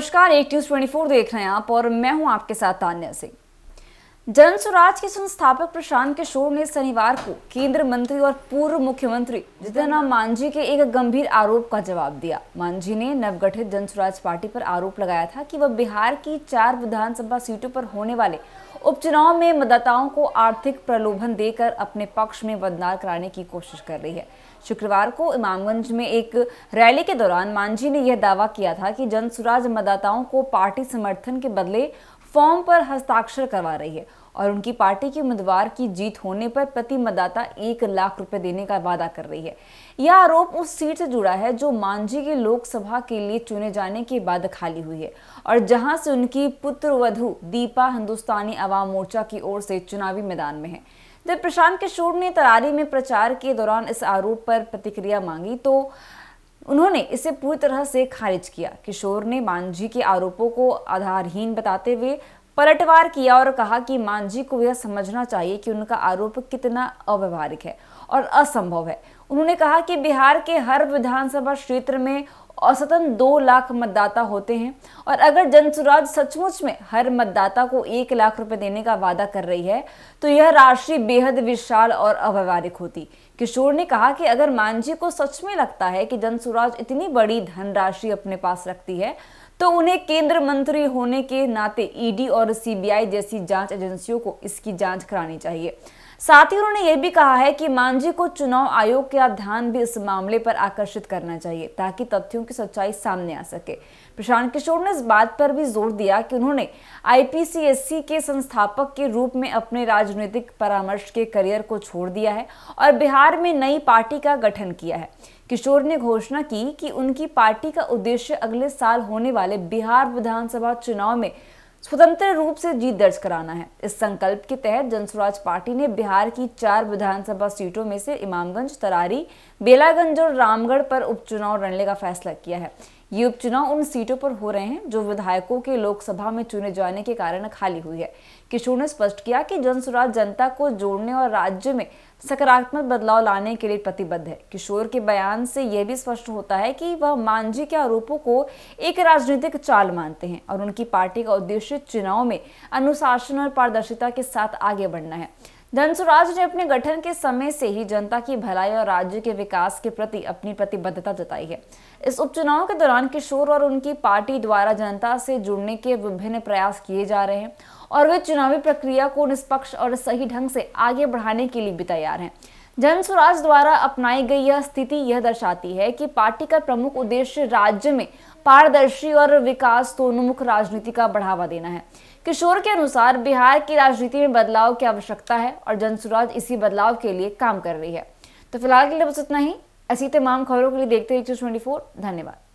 नमस्कार एक news four देख रहे हैं आप और मैं हूं आपके साथ तान्या सिंह जन स्वराज के संस्थापक प्रशांत किशोर ने शनिवार को केंद्र मंत्री और पूर्व मुख्यमंत्री जीतन मांझी के एक गंभीर आरोप का जवाब दिया मांझी ने नवगठित जन स्वराज पार्टी पर आरोप लगाया था कि वह बिहार की चार विधानसभा सीटों पर होने वाले उपचुनाव में मतदाताओं को आर्थिक प्रलोभन देकर अपने पक्ष में बदनाम कराने की कोशिश कर रही है शुक्रवार को इमामगंज में एक रैली के दौरान मांझी ने यह दावा किया था कि जनसुराज मतदाताओं को पार्टी समर्थन के बदले फॉर्म पर हस्ताक्षर करवा रही है और उनकी पार्टी के उम्मीदवार की जीत होने पर प्रति मतदाता एक लाख रुपए देने का वादा कर रही है यह आरोप उस सीट से जुड़ा है जो मांझी के लोकसभा के लिए चुने जाने के बाद खाली हुई है और जहां से उनकी पुत्र वधु दीपा हिंदुस्तानी आवाम मोर्चा की ओर से चुनावी मैदान में है जब प्रशांत किशोर ने तरारी में प्रचार के दौरान इस आरोप पर प्रतिक्रिया मांगी तो उन्होंने इसे पूरी तरह से खारिज किया किशोर ने मांझी के आरोपों को आधारहीन बताते हुए पलटवार किया और कहा कि मांझी को यह समझना चाहिए कि उनका आरोप कितना अव्यवहारिक है और असंभव है उन्होंने कहा कि बिहार के हर विधानसभा क्षेत्र में औसतन दो लाख मतदाता होते हैं और अगर जनसुराज सचमुच में हर मतदाता को एक लाख रुपए देने का वादा कर रही है तो यह राशि बेहद विशाल और अव्यवहारिक होती किशोर ने कहा कि अगर मांझी को सच में लगता है कि जनसुराज इतनी बड़ी धनराशि अपने पास रखती है तो उन्हें केंद्र मंत्री होने के नाते ईडी और सीबीआई जैसी जांच एजेंसियों को इसकी जांच करानी चाहिए साथ ही उन्होंने ये भी कहा है कि मांझी को चुनाव आयोग का ध्यान भी इस मामले पर आकर्षित करना चाहिए ताकि तथ्यों की सच्चाई सामने आ सके प्रशांत किशोर ने इस बात पर भी जोर दिया कि उन्होंने आईपीसीएससी के संस्थापक के रूप में अपने राजनीतिक परामर्श के करियर को छोड़ दिया है और बिहार में नई पार्टी का गठन किया है किशोर ने घोषणा की कि उनकी पार्टी का उद्देश्य अगले साल होने वाले बिहार विधानसभा चुनाव में स्वतंत्र रूप से जीत दर्ज कराना है इस संकल्प के तहत जनस्वराज पार्टी ने बिहार की चार विधानसभा सीटों में से इमामगंज तरारी बेलागंज और रामगढ़ पर उपचुनाव लड़ने का फैसला किया है ये उपचुनाव उन सीटों पर हो रहे हैं जो विधायकों के लोकसभा में चुने जाने के कारण खाली हुई है किशोर ने स्पष्ट किया कि जनसुराज जनता को जोड़ने और राज्य में सकारात्मक बदलाव लाने के लिए प्रतिबद्ध है किशोर के बयान से यह भी स्पष्ट होता है कि वह मांझी के आरोपों को एक राजनीतिक चाल मानते हैं और उनकी पार्टी का उद्देश्य चुनाव में अनुशासन और पारदर्शिता के साथ आगे बढ़ना है धनसुराज ने अपने गठन के समय से ही जनता की भलाई और राज्य के विकास के प्रति अपनी प्रतिबद्धता जताई है इस उपचुनाव के दौरान किशोर और उनकी पार्टी द्वारा जनता से जुड़ने के विभिन्न प्रयास किए जा रहे हैं और वे चुनावी प्रक्रिया को निष्पक्ष और सही ढंग से आगे बढ़ाने के लिए भी तैयार हैं जन स्वराज द्वारा अपनाई गई यह स्थिति यह दर्शाती है कि पार्टी का प्रमुख उद्देश्य राज्य में पारदर्शी और विकास तो राजनीति का बढ़ावा देना है किशोर के अनुसार बिहार की राजनीति में बदलाव की आवश्यकता है और जनसुराज इसी बदलाव के लिए काम कर रही है तो फिलहाल के लिए बस इतना ही ऐसी तमाम खबरों के लिए देखते रहिए फोर धन्यवाद